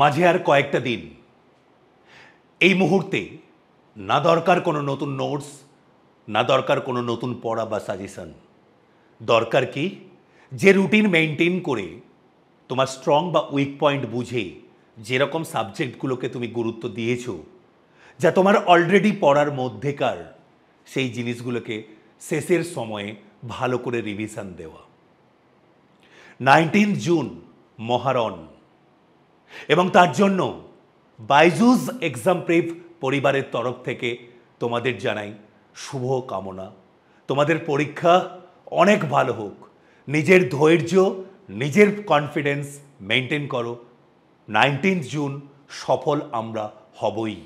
মাঝে আর কয়েকটা দিন এই মুহূর্তে না দরকার কোনো নতুন নোটস না দরকার কোনো নতুন পড়া বা সাজেশন দরকার কি যে রুটিন মেনটেন করে তোমার স্ট্রং বা উইক পয়েন্ট বুঝে যেরকম সাবজেক্টগুলোকে তুমি গুরুত্ব দিয়েছ যা তোমার অলরেডি পড়ার মধ্যেকার সেই জিনিসগুলোকে শেষের সময়ে ভালো করে রিভিশন দেওয়া নাইনটিন জুন মহারণ এবং তার জন্য বাইজুস এক্সাম প্রেপ পরিবারের তরফ থেকে তোমাদের জানাই শুভ কামনা তোমাদের পরীক্ষা অনেক ভালো হোক নিজের ধৈর্য নিজের কনফিডেন্স মেনটেন করো নাইনটিন্থ জুন সফল আমরা হবই